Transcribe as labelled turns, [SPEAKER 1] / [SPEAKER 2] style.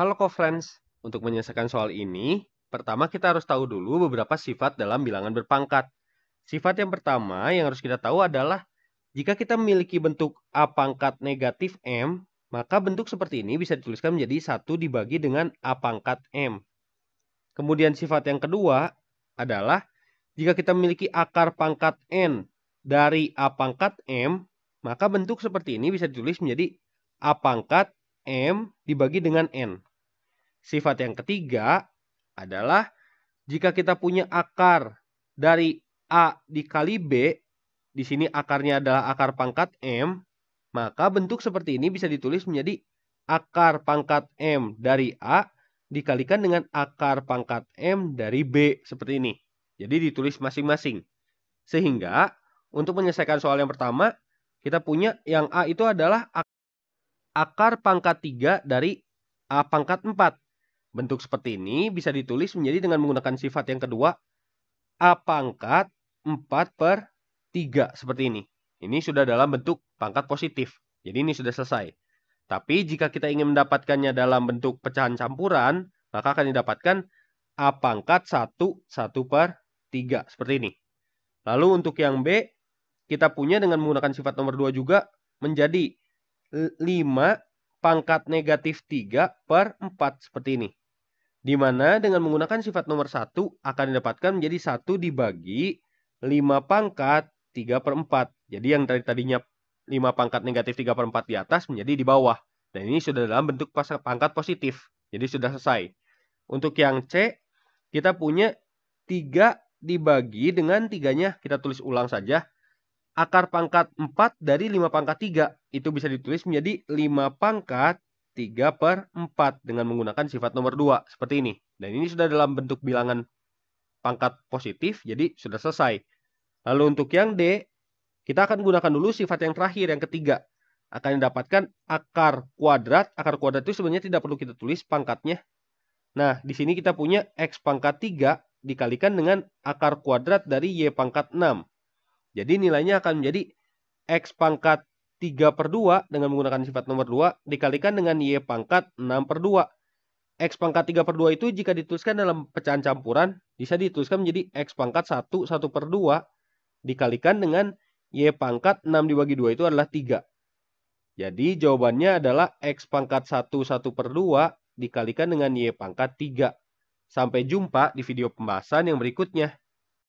[SPEAKER 1] Halo co-friends, untuk menyelesaikan soal ini, pertama kita harus tahu dulu beberapa sifat dalam bilangan berpangkat. Sifat yang pertama yang harus kita tahu adalah jika kita memiliki bentuk A pangkat negatif M, maka bentuk seperti ini bisa dituliskan menjadi satu dibagi dengan A pangkat M. Kemudian sifat yang kedua adalah jika kita memiliki akar pangkat N dari A pangkat M, maka bentuk seperti ini bisa ditulis menjadi A pangkat M dibagi dengan N. Sifat yang ketiga adalah jika kita punya akar dari A dikali B, di sini akarnya adalah akar pangkat M, maka bentuk seperti ini bisa ditulis menjadi akar pangkat M dari A dikalikan dengan akar pangkat M dari B seperti ini. Jadi ditulis masing-masing. Sehingga untuk menyelesaikan soal yang pertama, kita punya yang A itu adalah akar pangkat 3 dari A pangkat 4. Bentuk seperti ini bisa ditulis menjadi dengan menggunakan sifat yang kedua A pangkat 4 per 3 seperti ini. Ini sudah dalam bentuk pangkat positif. Jadi ini sudah selesai. Tapi jika kita ingin mendapatkannya dalam bentuk pecahan campuran, maka akan didapatkan A pangkat 1, 1 per 3 seperti ini. Lalu untuk yang B, kita punya dengan menggunakan sifat nomor 2 juga menjadi 5 pangkat negatif 3 per 4 seperti ini di mana dengan menggunakan sifat nomor 1 akan didapatkan menjadi 1 dibagi 5 pangkat 3 per 4. Jadi yang tadi tadinya 5 pangkat negatif 3 per 4 di atas menjadi di bawah. Dan ini sudah dalam bentuk pangkat positif. Jadi sudah selesai. Untuk yang C, kita punya 3 dibagi dengan 3-nya. Kita tulis ulang saja. Akar pangkat 4 dari 5 pangkat 3. Itu bisa ditulis menjadi 5 pangkat 3 per 4 dengan menggunakan sifat nomor 2 seperti ini. Dan ini sudah dalam bentuk bilangan pangkat positif, jadi sudah selesai. Lalu untuk yang D, kita akan gunakan dulu sifat yang terakhir, yang ketiga. Akan mendapatkan akar kuadrat. Akar kuadrat itu sebenarnya tidak perlu kita tulis pangkatnya. Nah, di sini kita punya X pangkat 3 dikalikan dengan akar kuadrat dari Y pangkat 6. Jadi nilainya akan menjadi X pangkat 3 per 2 dengan menggunakan sifat nomor 2 dikalikan dengan Y pangkat 6 per 2. X pangkat 3 per 2 itu jika dituliskan dalam pecahan campuran bisa dituliskan menjadi X pangkat 1 1 per 2 dikalikan dengan Y pangkat 6 dibagi 2 itu adalah 3. Jadi jawabannya adalah X pangkat 1 1 per 2 dikalikan dengan Y pangkat 3. Sampai jumpa di video pembahasan yang berikutnya.